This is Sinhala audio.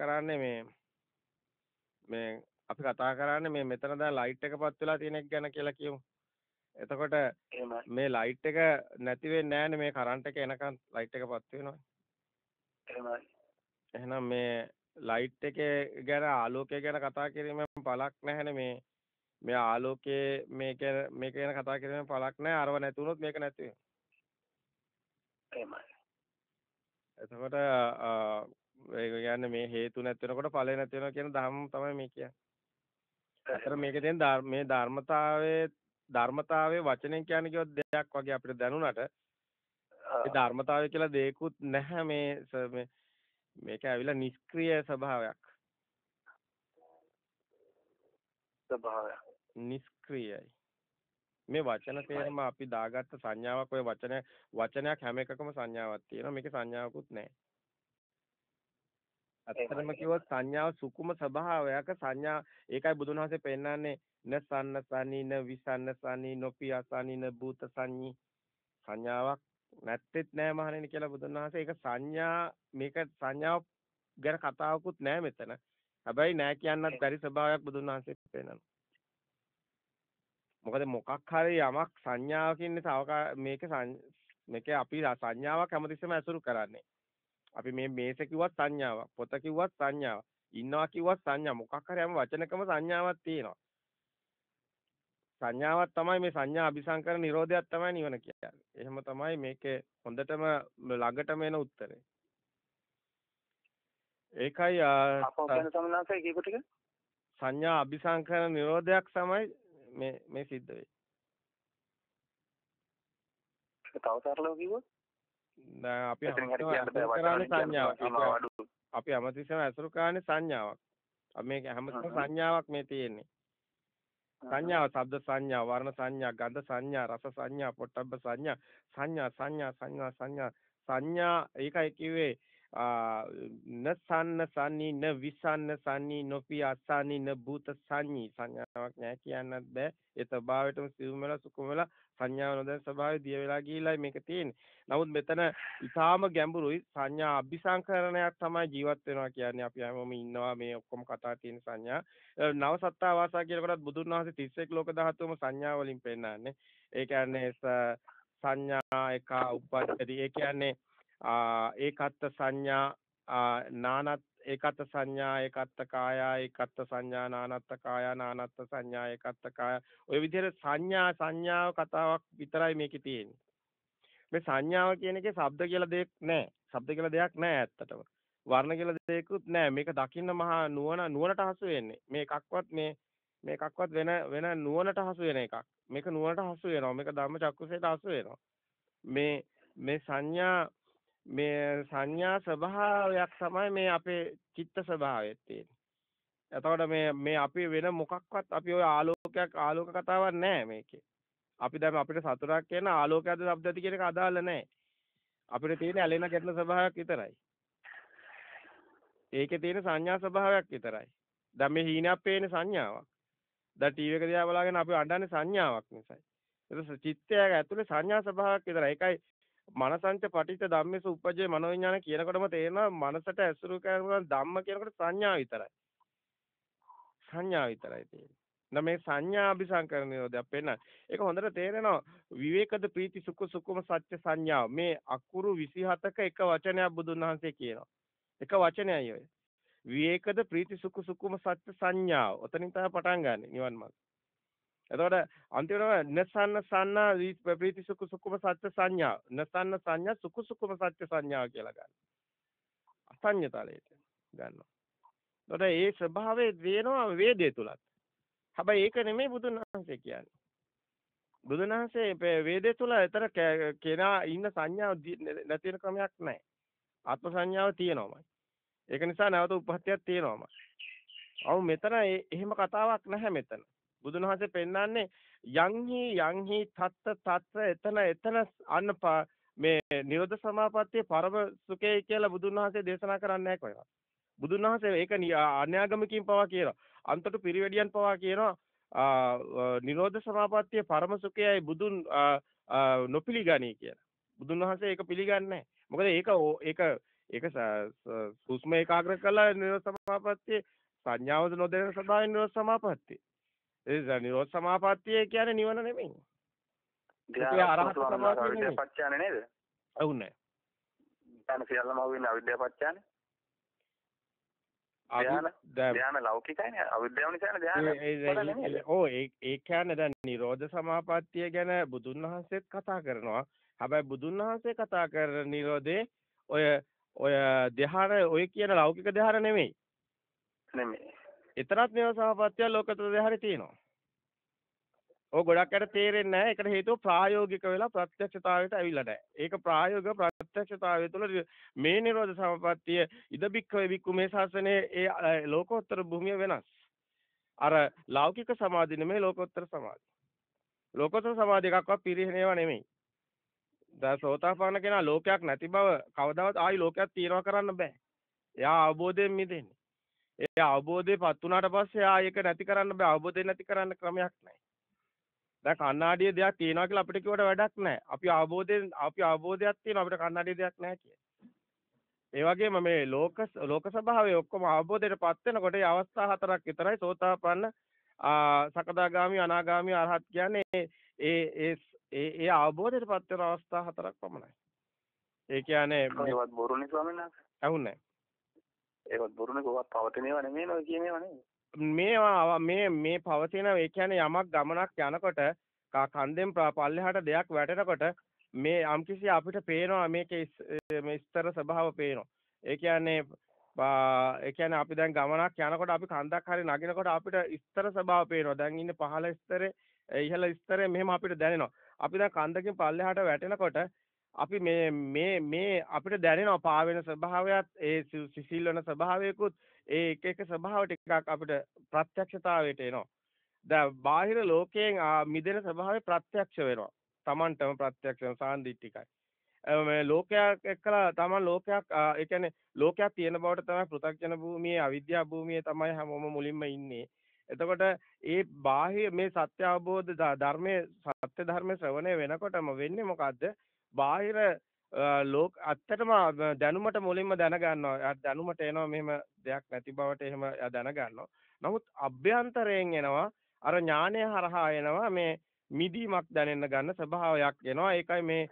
කරන්නේ මේ මේ අපි කතා කරන්නේ මේ මෙතන දැන් ලයිට් එක පත් වෙලා තියෙන එක ගැන කියලා කියමු. එතකොට මේ ලයිට් එක නැති වෙන්නේ නැහනේ මේ කරන්ට් එක එනකන් ලයිට් එක පත් වෙනවා. එහෙමයි. එහෙනම් මේ ලයිට් එකේ ගැන ආලෝකය ගැන කතා කිරීමෙන් පළක් නැහැනේ මේ මේ ආලෝකයේ මේක මේක ගැන කතා කිරීමෙන් පළක් නැහැ. අරව නැති වුණොත් මේක නැති වෙනවා. එහෙමයි. එතකොට කියන්නේ මේ හේතු නැති වෙනකොට ඵලය නැති වෙනවා කියන ධර්ම තමයි මේ කියන්නේ. අතර මේකේ තියෙන මේ ධර්මතාවයේ ධර්මතාවයේ වචනෙන් කියන්නේ කිව්වොත් දෙයක් වගේ අපිට දැනුණාට ඒ ධර්මතාවය කියලා දෙයක්වත් නැහැ මේ මේ මේක ඇවිල්ලා නිෂ්ක්‍රීය ස්වභාවයක්. ස්වභාවයක්. නිෂ්ක්‍රීයයි. මේ වචන තේරම අපි දාගත්ත සංඥාවක් ඔය වචන වචනයක් හැම එකකම සංඥාවක් තියෙනවා. මේකේ සංඥාවකුත් නැහැ. ඇත්තටම කිව්වොත් සංඥාව සුකුම ස්වභාවයක සංඥා ඒකයි බුදුන් වහන්සේ පෙන්නන්නේ නසන්න සනින විසන්න සනි නොපියසනින භූත සංඤී සංඥාවක් නැත්තේත් නෑ මහණෙනි කියලා බුදුන් වහන්සේ ඒක සංඥා මේක සංඥාව ගැන කතාවකුත් නෑ මෙතන. හැබැයි නෑ කියන්නත් බැරි ස්වභාවයක් බුදුන් වහන්සේ පෙන්නනවා. මොකද මොකක් හරි යමක් සංඥාවකින් තව මේක මේක අපි සංඥාවක් හැමතිස්සෙම ඇසුරු කරන්නේ. අපි මේ මේස කිව්වත් සංඥාවක්, පොත කිව්වත් සංඥාවක්, ඉන්නවා කිව්වත් සංඥා. මොකක් හරි හැම වචනකම සංඥාවක් තියෙනවා. සංඥාවක් තමයි මේ සංඥා අபிසංකර නිරෝධයක් තමයි නිවන කියන්නේ. එහෙම තමයි මේකේ හොඳටම ළඟටම එන උත්තරේ. ඒකයි සංඥා අபிසංකර නිරෝධයක් තමයි මේ මේ සිද්ධ වෙන්නේ. තව සරලව කිව්වොත් අපි අපි හැමතිස්සම ඇසුරු කරන්නේ සංඥාවක්. මේක හැමතිස්සම සංඥාවක් මේ තියෙන්නේ. සංඥාව, ශබ්ද සංඥා, වර්ණ සංඥා, ගන්ධ සංඥා, රස සංඥා, පොට්ටබ්බ සංඥා, සංඥා, සංඥා, සංඥා, සංඥා, සංඥා ඒකයි කිව්වේ නසන්න සන්නි න විසන්න සන්නි නොපි අසන්නි න භූත සන්නි සංඥාවක් නෑ කියන්නත් බෑ ඒ ස්වභාවයටම සිවුමල සුකුමල සංඥාව නොදැන ස්වභාවය දිය වෙලා ගිහිලායි මේක තියෙන්නේ. නමුත් මෙතන ඊටාම ගැඹුරුයි සංඥා අභිසංකරණයක් තමයි ජීවත් වෙනවා කියන්නේ අපි හැමෝම ඉන්නවා මේ ඔක්කොම කතා තියෙන සංඥා. නව සත්තා වාසා කියලා කරත් බුදුන් වහන්සේ 31 ලෝක ධාතුවම සංඥා වලින් පෙන්නන්නේ. ඒ කියන්නේ සංඥා එක උපද්දති. ඒ කියන්නේ ඒකත් සංඥා නානත් ඒකත් සංඥා ඒකත් කායා ඒකත් සංඥා නානත් කායා නානත් සංඥා ඒකත් කාය ඔය විදිහට සංඥා සංඥාව කතාවක් විතරයි මේකේ තියෙන්නේ මේ සංඥාව කියන එකේ ශබ්ද කියලා දෙයක් නැහැ ශබ්ද කියලා දෙයක් නැහැ ඇත්තටම වර්ණ කියලා දෙයක්වත් නැහැ මේක දකින්න මහා නුවණ නුවණට හසු වෙන්නේ මේ එකක්වත් මේ මේකක්වත් වෙන වෙන නුවණට හසු වෙන එකක් මේක නුවණට හසු වෙනවා මේක ධම්ම චක්කුසේට හසු වෙනවා මේ මේ සංඥා මේ සංඥා ස්වභාවයක් තමයි මේ අපේ චිත්ත ස්වභාවයෙත් තියෙන්නේ. එතකොට මේ මේ අපි වෙන මොකක්වත් අපි ওই ආලෝකයක් ආලෝක කතාවක් නැහැ මේකේ. අපි දැන් අපිට සතුටක් කියන ආලෝකයක්ද શબ્දද කියන එක අදාළ නැහැ. අපිට තියෙන ඇලෙන ගැටෙන ස්වභාවයක් විතරයි. ඒකේ තියෙන සංඥා ස්වභාවයක් විතරයි. දැන් මේ හීනයක් පේන සංඥාවක්. දැන් ටීවී එක දිහා බලාගෙන අපි අඬන්නේ සංඥාවක් නිසායි. ඒක චිත්තයක ඇතුලේ සංඥා ස්වභාවයක් විතරයි. ඒකයි මනසංච පටිච්ච ධම්මේසු උපජ්ජේ මනෝවිඤ්ඤාණ කියනකොටම තේරෙනවා මනසට ඇසුරු කරන ධම්ම කියනකොට සංඥා විතරයි. සංඥා විතරයි තියෙන්නේ. නම් මේ සංඥා අபிසංකරණයෝදයක් පෙන්න. ඒක හොඳට තේරෙනවා. විවේකද ප්‍රීති සුඛ සුඛම සත්‍ය සංඥා මේ අකුරු 27ක එක වචනයක් බුදුන් වහන්සේ කියනවා. එක වචනයයි ඔය. විවේකද ප්‍රීති සුඛ සුඛම සත්‍ය සංඥා. ඔතනින් තමයි පටන් ගන්න නිවන් මාර්ගය. එතකොට අන්තිමටම නසන්න සන්න ප්‍රීති සුඛ සුඛම සත්‍ය සංඥා නසන්න සංඥා සුඛ සුඛම සත්‍ය සංඥා කියලා ගන්න. අසඤ්ඤතලයට ගන්නවා. එතකොට ඒ ස්වභාවය වෙනවා වේදේ තුලත්. හැබැයි ඒක නෙමෙයි බුදුන් වහන්සේ කියන්නේ. බුදුන් වහන්සේ වේදේ තුල ඇතර කෙනා ඉන්න සංඥා නැති වෙන ක්‍රමයක් නැහැ. ආත්ම සංඥාව තියෙනවමයි. ඒක නිසා නැවත උපහත්තියක් තියෙනවමයි. අව මෙතන එහෙම කතාවක් නැහැ මෙතන. බුදුන් වහන්සේ පෙන්වන්නේ යංහි යංහි තත්ත තත්ත එතන එතන අන්න මේ නිරෝධ සමාපත්තියේ පරම සුඛය කියලා බුදුන් වහන්සේ දේශනා කරන්නේ නැහැ කොහෙවත්. බුදුන් වහන්සේ ඒක අන්‍යාගමකින් පවා කියනවා. අන්තට පිරිවැඩියන් පවා කියනවා නිරෝධ සමාපත්තියේ පරම සුඛයයි බුදුන් නොපිලිගනී කියලා. බුදුන් වහන්සේ ඒක පිළිගන්නේ මොකද ඒක ඒක ඒක සුස්ම ඒකාග්‍ර කළා නිරෝධ සමාපත්තියේ සංඥාවද නොදෙන සදායි නිරෝධ සමාපත්තිය. ඒ නිරෝධ සමාපත්තිය කියන්නේ නිවන නෙමෙයි. ධ්‍යාන සමාපත්තිය පච්චානේ නේද? ඔව් නෑ. ධ්‍යාන සියල්ලම වෙන්නේ අවිද්‍යාව පච්චානේ. ධ්‍යාන ලෞකිකයිනේ අවිද්‍යාව නිසානේ ධ්‍යාන. ඔව් ඒ කියන්නේ දැන් නිරෝධ සමාපත්තිය ගැන බුදුන් වහන්සේත් කතා කරනවා. හැබැයි බුදුන් වහන්සේ කතා කරන නිරෝධේ ඔය ඔය ධ්‍යාන ඔය කියන ලෞකික ධ්‍යාන නෙමෙයි. නෙමෙයි. එතරම් මේවා සහපත්තිය ලෝකතත්ත්වය හරි තියෙනවා. ඔය ගොඩක් අර තේරෙන්නේ නැහැ. ඒකට හේතුව ප්‍රායෝගික වෙලා ප්‍රත්‍යක්ෂතාවයට ඇවිල්ලා නැහැ. ඒක ප්‍රායෝගික ප්‍රත්‍යක්ෂතාවය තුළ මේ නිරෝධ සමපත්තිය ඉදබික්ක වේබික්කු මේ ශාසනයේ ඒ ලෝකෝත්තර භූමිය වෙනස්. අර ලෞකික සමාධි නෙමෙයි ලෝකෝත්තර සමාධි. ලෝකෝත්තර සමාධි එකක්වත් පිරිහෙනේවා නෙමෙයි. දැන් සෝතාපන්න කෙනා ලෝකයක් නැති බව කවදාවත් ආයි ලෝකයක් තියනවා කරන්න බෑ. එයා අවබෝධයෙන් මිදෙන්නේ. ඒ අවබෝධයටපත් උනාට පස්සේ ආ ඒක නැති කරන්න බෑ අවබෝධය නැති කරන්න ක්‍රමයක් නැහැ. දැන් කණ්ණාඩිය දෙයක් තියෙනවා කියලා අපිට කියවට වැඩක් නැහැ. අපි අවබෝධයෙන් අපි අවබෝධයක් තියෙනවා අපිට කණ්ණාඩිය දෙයක් නැහැ කියන්නේ. ඒ වගේම මේ ලෝක ලෝක සභාවේ ඔක්කොම අවබෝධයටපත් වෙනකොට මේ අවස්ථා හතරක් විතරයි සෝතාපන්න සකදාගාමි අනාගාමි අරහත් කියන්නේ ඒ ඒ ඒ අවබෝධයටපත් වෙන අවස්ථා හතරක් පමණයි. ඒ කියන්නේ මේවත් බොරුනේ ස්වාමීන් වහන්සේ. ඇහුන්නේ. ඒකත් බොරුනේ කොහොමත් පවතිනේව නෙමෙයි නෝ කියනේව නෙමෙයි. මේවා මේ මේ පවතින ඒ කියන්නේ යමක් ගමනක් යනකොට කන්දෙන් පල්ලෙහාට දෙයක් වැටෙනකොට මේ යම්කිසි අපිට පේනවා මේකේ මේ ස්තර ස්වභාව පේනවා. ඒ කියන්නේ ඒ කියන්නේ අපි දැන් ගමනක් යනකොට අපි කන්දක් හරි නගිනකොට අපිට ස්තර ස්වභාව පේනවා. දැන් ඉන්නේ පහළ ස්තරේ, ඉහළ ස්තරේ මෙහෙම අපිට දැනෙනවා. අපි දැන් කන්දකින් පල්ලෙහාට වැටෙනකොට අපි මේ මේ මේ අපිට දැනෙනවා පා වෙන ස්වභාවයත් ඒ සිසිල් වෙන ස්වභාවයකුත් ඒ එක එක ස්වභාව ටිකක් අපිට ප්‍රත්‍යක්ෂතාවයට එනවා. දැන් බාහිර ලෝකයෙන් මිදෙන ස්වභාවය ප්‍රත්‍යක්ෂ වෙනවා. Tamanටම ප්‍රත්‍යක්ෂ වෙන සාන්දිටිකයි. මේ ලෝකයක් එක්කලා Taman ලෝකයක් ඒ කියන්නේ ලෝකයක් තියෙන බවට තමයි පෘථග්ජන භූමියේ අවිද්‍යා භූමියේ තමයි හැමෝම මුලින්ම ඉන්නේ. එතකොට ඒ බාහිර මේ සත්‍ය අවබෝධ ධර්මයේ සත්‍ය ධර්මයේ ශ්‍රවණය වෙනකොටම වෙන්නේ මොකද්ද? බාහිර ලෝක ඇත්තටම දැනුමට මුලින්ම දැනගන්නවා දැනුමට එනවා මෙහෙම දෙයක් නැති බවට එහෙම දැනගන්නවා නමුත් අභ්‍යන්තරයෙන් එනවා අර ඥානය හරහා එනවා මේ මිදීමක් දැනෙන්න ගන්න ස්වභාවයක් එනවා ඒකයි මේ